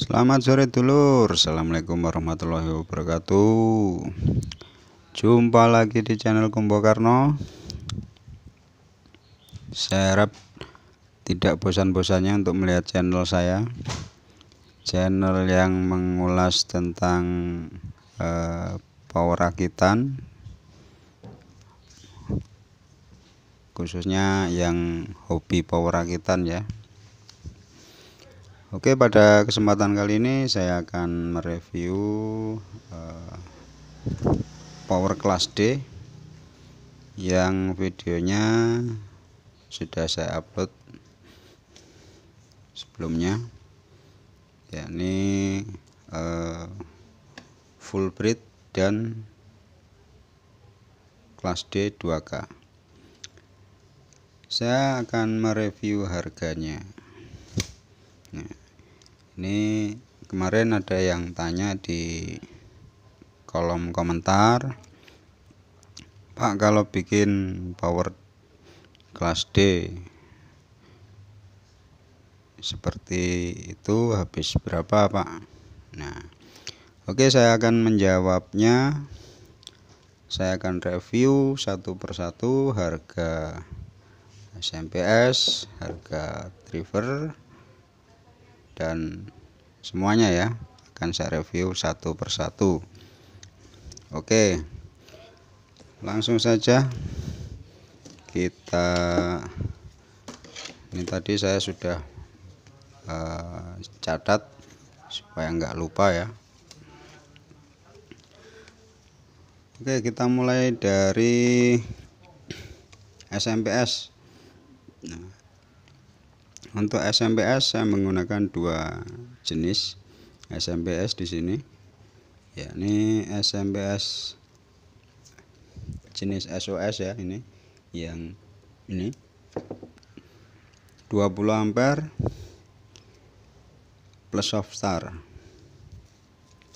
Selamat sore dulur Assalamualaikum warahmatullahi wabarakatuh Jumpa lagi di channel Kumbo Karno Saya harap tidak bosan-bosannya untuk melihat channel saya Channel yang mengulas tentang eh, power rakitan Khususnya yang hobi power rakitan ya Oke, pada kesempatan kali ini saya akan mereview uh, power class D yang videonya sudah saya upload sebelumnya yakni uh, full breed dan class D 2K saya akan mereview harganya ini kemarin ada yang tanya di kolom komentar Pak kalau bikin power kelas D seperti itu habis berapa Pak Nah Oke saya akan menjawabnya saya akan review satu persatu harga SMPS harga driver dan semuanya ya akan saya review satu persatu oke langsung saja kita ini tadi saya sudah uh, catat supaya nggak lupa ya Oke kita mulai dari SMPS untuk SMPS saya menggunakan dua jenis SMPS di sini. yakni SMPS jenis SOS ya ini yang ini 20 ampere plus soft star.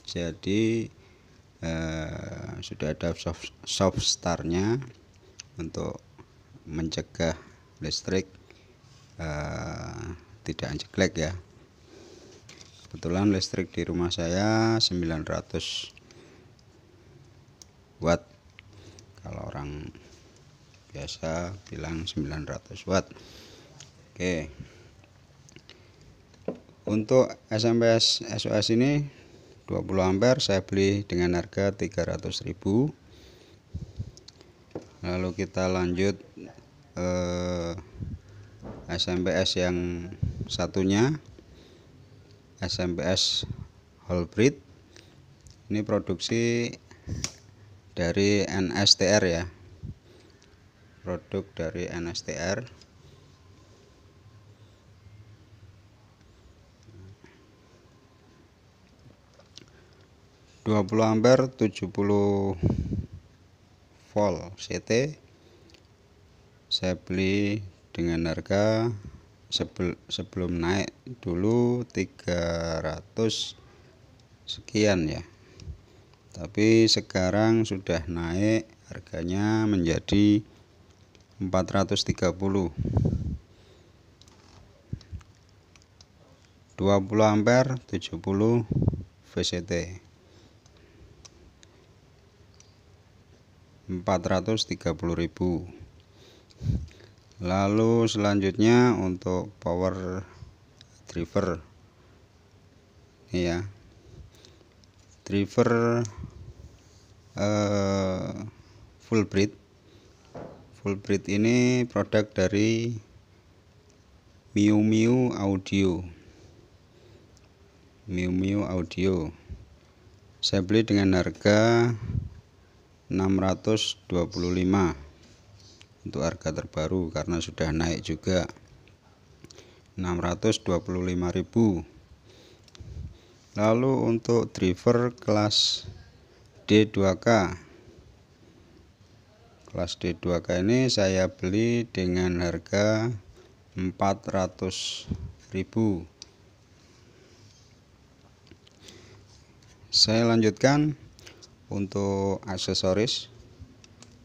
Jadi eh, sudah ada soft, soft starnya untuk mencegah listrik eh, tidak anjeklek ya kebetulan listrik di rumah saya 900 watt kalau orang biasa bilang 900 watt oke untuk SMS SOS ini 20 ampere saya beli dengan harga 300.000 lalu kita lanjut eh, SMPS yang satunya SMPS whole ini produksi dari NSTR ya produk dari NSTR dua puluh ampere tujuh puluh volt CT saya beli dengan harga sebelum naik dulu 300 sekian ya tapi sekarang sudah naik harganya menjadi 430 20 ampere 70 VCT ribu lalu selanjutnya untuk power driver ini ya driver eh, full breed full breed ini produk dari Miu Miu Audio Miu Miu Audio saya beli dengan harga 625 untuk harga terbaru karena sudah naik juga 625.000 lalu untuk driver kelas D2K kelas D2K ini saya beli dengan harga 400.000 saya lanjutkan untuk aksesoris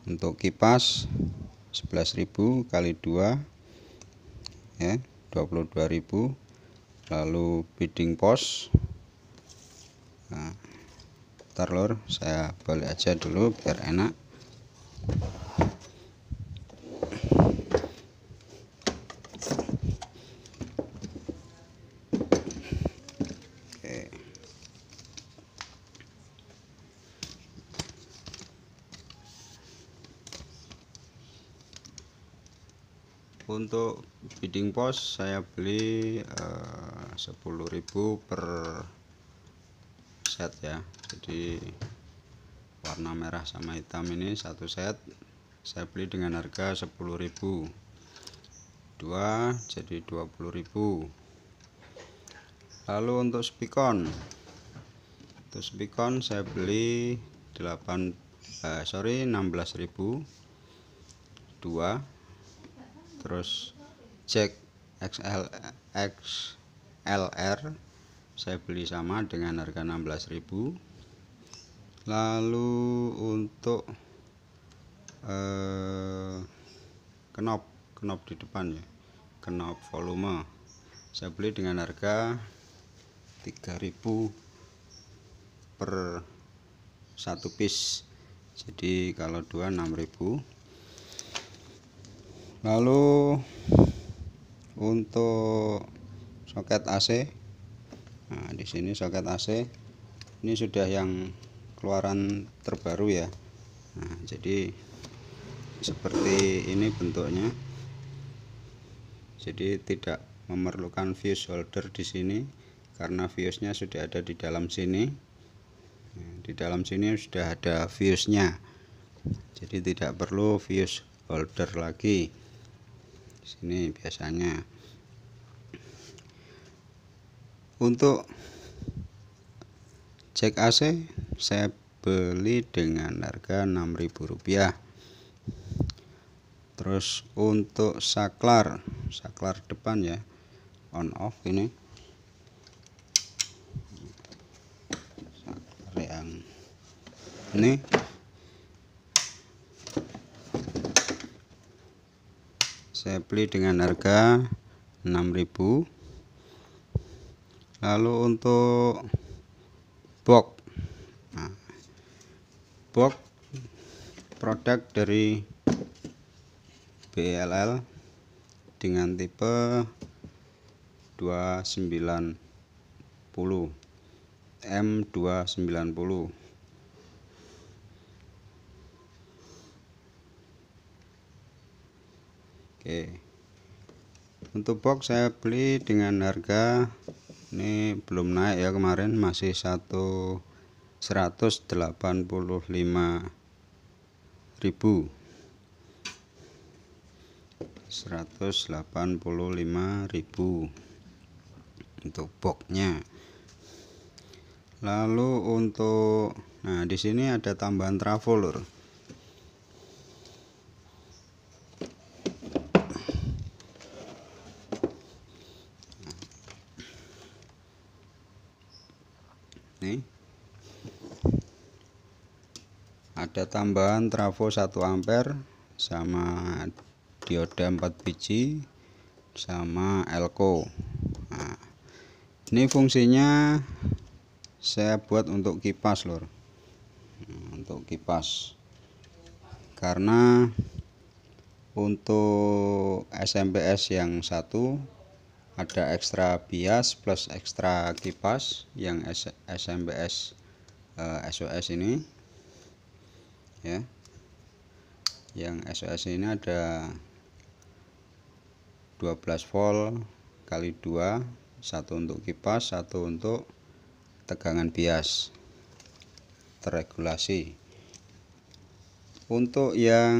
untuk kipas 11.000 kali 2 ya 22.000 lalu bidding post nah, ntar lor saya balik aja dulu biar enak untuk bidding post saya beli eh, uh, 10.000 per set ya jadi warna merah sama hitam ini satu set saya beli dengan harga 10.000 dua jadi 20.000 lalu untuk spikon untuk spikon saya beli 8 eh, sorry 16.000 dua terus jack XL XLR saya beli sama dengan harga 16.000 lalu untuk eh, knob knop di depan ya knob volume saya beli dengan harga 3000 per satu piece jadi kalau dua 6000 lalu untuk soket AC nah di sini soket AC ini sudah yang keluaran terbaru ya nah, jadi seperti ini bentuknya jadi tidak memerlukan fuse holder di sini karena fuse nya sudah ada di dalam sini nah, di dalam sini sudah ada fuse nya jadi tidak perlu fuse holder lagi sini biasanya untuk cek AC saya beli dengan harga Rp6.000 terus untuk saklar saklar depan ya on off ini ini saya beli dengan harga 6000 lalu untuk box nah, box produk dari BLL dengan tipe 290 M290 Oke untuk box saya beli dengan harga ini belum naik ya kemarin masih 1 185.000 185.000 untuk boxnya lalu untuk nah di sini ada tambahan trafo lur ada tambahan trafo 1 ampere sama dioda 4 biji sama elko nah, ini fungsinya saya buat untuk kipas lor hmm, untuk kipas karena untuk SMPS yang satu ada ekstra bias plus ekstra kipas yang SMPS SOS eh, ini ya yang SOS ini ada 12 volt kali dua, satu untuk kipas satu untuk tegangan bias terregulasi untuk yang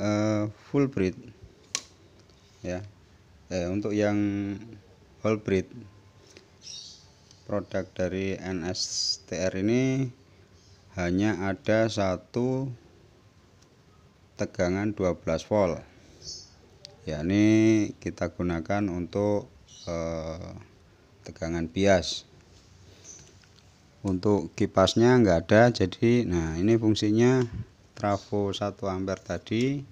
uh, full breed ya eh, untuk yang full breed produk dari NSTR ini hanya ada satu tegangan 12 volt yakni kita gunakan untuk eh, tegangan bias untuk kipasnya enggak ada jadi nah ini fungsinya trafo 1 ampere tadi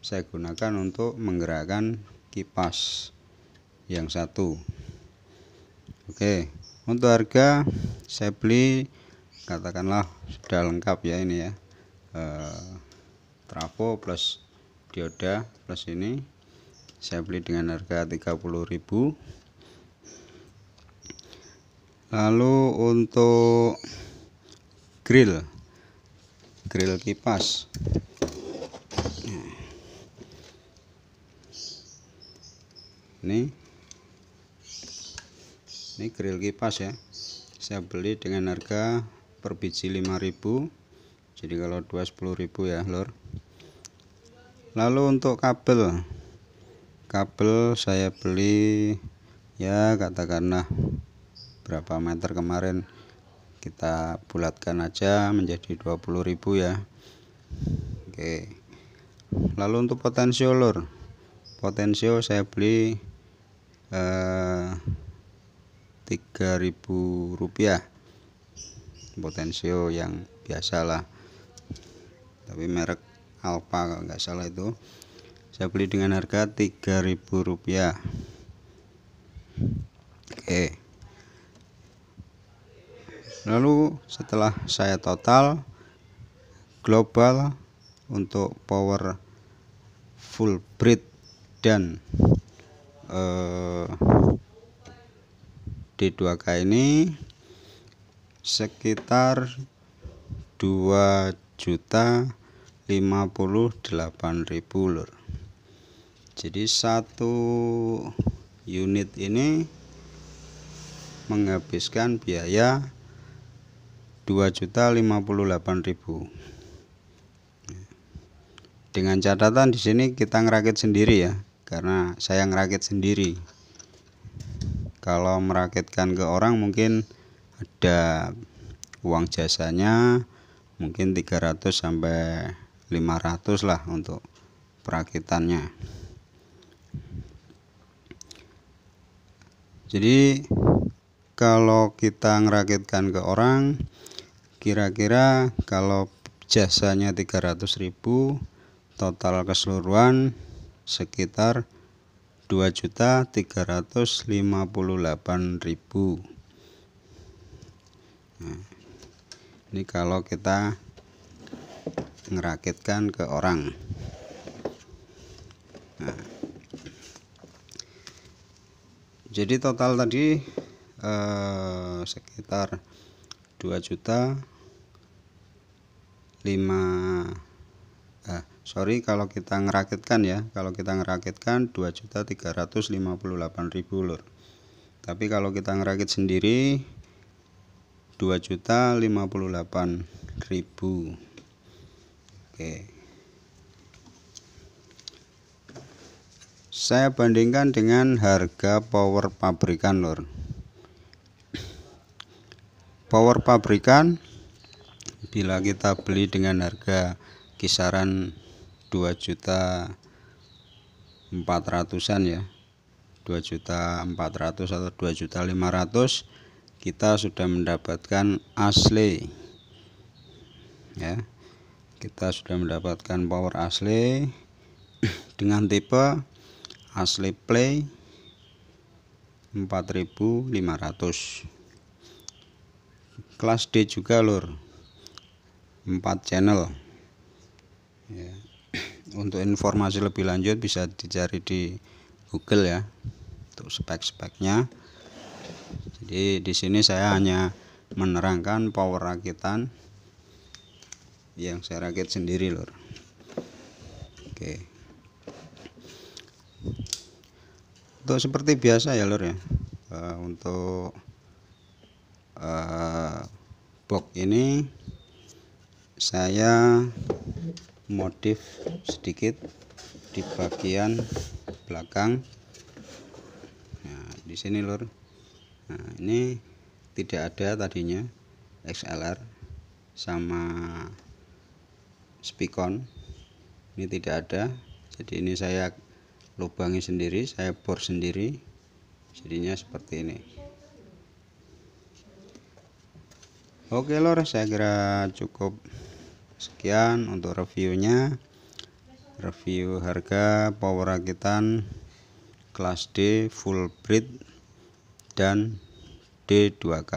saya gunakan untuk menggerakkan kipas yang satu oke untuk harga saya beli katakanlah sudah lengkap ya ini ya e, trafo plus dioda plus ini saya beli dengan harga 30000 lalu untuk grill grill kipas ini ini grill kipas ya saya beli dengan harga per biji 5000 jadi kalau 2 10000 ya lor lalu untuk kabel kabel saya beli ya katakanlah berapa meter kemarin kita bulatkan aja menjadi 20000 ya Oke lalu untuk potensio lor potensio saya beli eh, 3000 rupiah potensio yang biasalah tapi merek Alpha kalau nggak salah itu saya beli dengan harga rp 3000 rupiah oke lalu setelah saya total global untuk power full breed dan eh, D2K ini sekitar 2 juta 58 ribu lur jadi satu unit ini menghabiskan biaya juta ribu. dengan catatan di sini kita ngerakit sendiri ya karena saya ngerakit sendiri kalau merakitkan ke orang mungkin ada uang jasanya mungkin 300 sampai 500 lah untuk perakitannya jadi kalau kita ngerakitkan ke orang kira-kira kalau jasanya 300 ribu, total keseluruhan sekitar 2.358.000 nah, ini kalau kita ngerakitkan ke orang nah, jadi total tadi eh, sekitar 2 juta 5 eh, sorry kalau kita ngerakitkan ya kalau kita ngerakitkan 2 juta 358 ribu lor. tapi kalau kita ngerakit sendiri ribu Oke. Saya bandingkan dengan harga power pabrikan lor. Power pabrikan bila kita beli dengan harga kisaran 2 juta 400-an ya. 2 juta 400 atau 2 juta 500 kita sudah mendapatkan asli ya kita sudah mendapatkan power asli dengan tipe asli play 4500 kelas D juga lur 4 channel ya. untuk informasi lebih lanjut bisa dicari di Google ya untuk spek-speknya jadi di sini saya hanya menerangkan power rakitan yang saya rakit sendiri lur. oke untuk seperti biasa ya lur ya eh, untuk eh, box ini saya modif sedikit di bagian belakang nah di sini lur nah, ini tidak ada tadinya XLR sama spikon ini tidak ada jadi ini saya lubangi sendiri saya bor sendiri jadinya seperti ini Oke lor saya kira cukup sekian untuk reviewnya review harga power rakitan kelas D full breed dan D2K.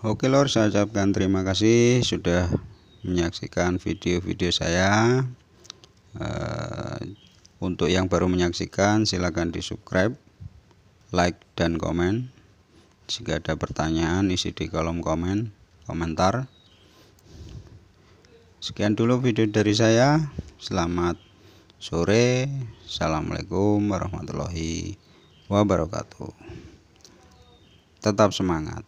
Oke lor, saya ucapkan terima kasih sudah menyaksikan video-video saya. Eh, untuk yang baru menyaksikan, silakan di subscribe, like, dan komen. Jika ada pertanyaan, isi di kolom komen, komentar. Sekian dulu video dari saya. Selamat sore. Assalamualaikum warahmatullahi wabarakatuh. Tetap semangat.